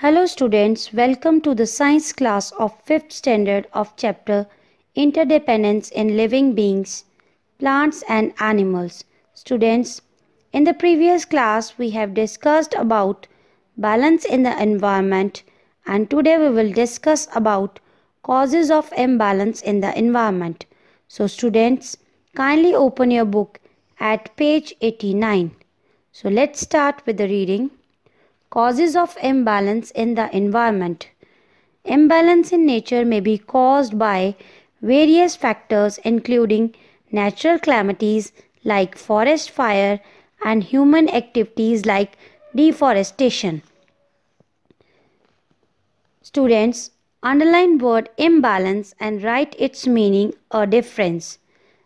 Hello students, welcome to the science class of 5th standard of chapter Interdependence in Living Beings, Plants and Animals. Students, in the previous class we have discussed about balance in the environment and today we will discuss about causes of imbalance in the environment. So students, kindly open your book at page 89. So let's start with the reading. Causes of imbalance in the environment. Imbalance in nature may be caused by various factors including natural calamities like forest fire and human activities like deforestation. Students, underline word imbalance and write its meaning or difference.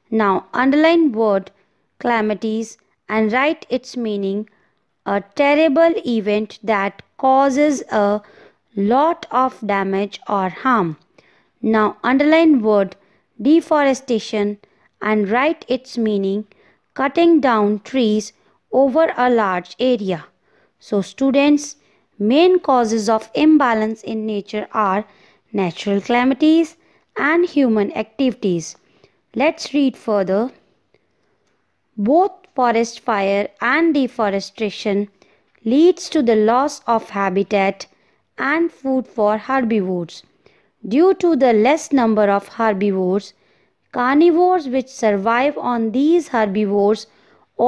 Now underline word calamities and write its meaning a terrible event that causes a lot of damage or harm. Now underline word deforestation and write its meaning cutting down trees over a large area. So students, main causes of imbalance in nature are natural calamities and human activities. Let's read further. Both forest fire and deforestation leads to the loss of habitat and food for herbivores. Due to the less number of herbivores, carnivores which survive on these herbivores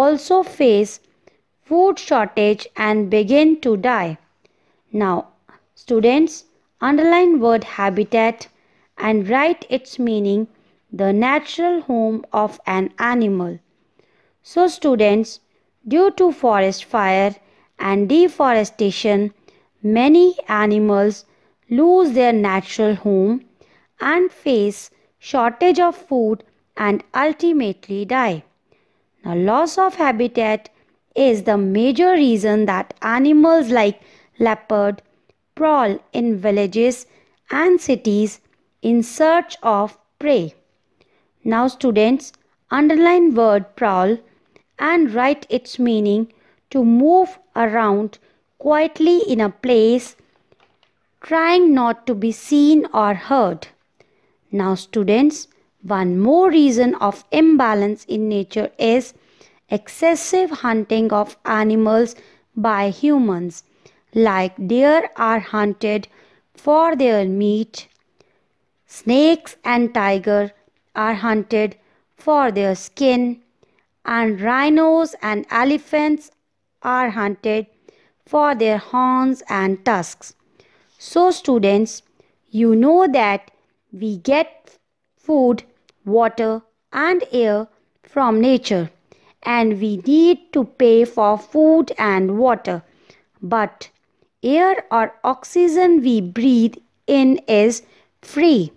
also face food shortage and begin to die. Now, students, underline word habitat and write its meaning the natural home of an animal. So students, due to forest fire and deforestation, many animals lose their natural home and face shortage of food and ultimately die. Now loss of habitat is the major reason that animals like leopard prowl in villages and cities in search of prey. Now students, underline word prowl and write its meaning to move around quietly in a place, trying not to be seen or heard. Now, students, one more reason of imbalance in nature is excessive hunting of animals by humans, like deer are hunted for their meat, snakes and tiger are hunted for their skin, and rhinos and elephants are hunted for their horns and tusks. So students, you know that we get food, water and air from nature and we need to pay for food and water. But air or oxygen we breathe in is free.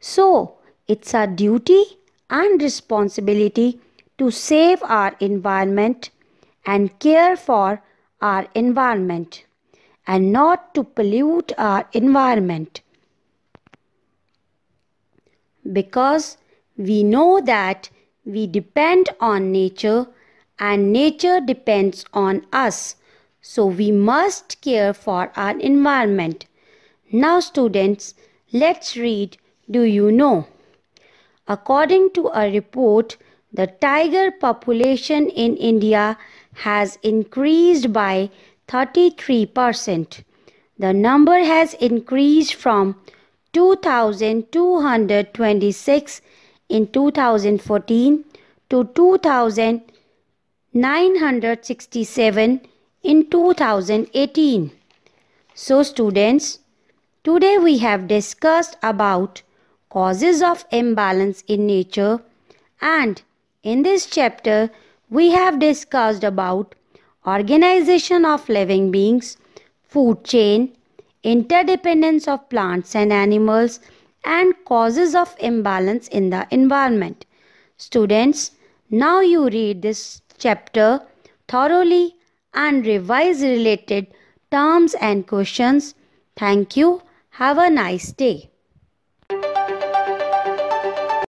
So it's our duty and responsibility to save our environment and care for our environment and not to pollute our environment. Because we know that we depend on nature and nature depends on us. So we must care for our environment. Now students, let's read Do You Know? According to a report the tiger population in India has increased by 33%. The number has increased from 2,226 in 2014 to 2,967 in 2018. So students, today we have discussed about causes of imbalance in nature and in this chapter, we have discussed about organization of living beings, food chain, interdependence of plants and animals, and causes of imbalance in the environment. Students, now you read this chapter thoroughly and revise related terms and questions. Thank you. Have a nice day.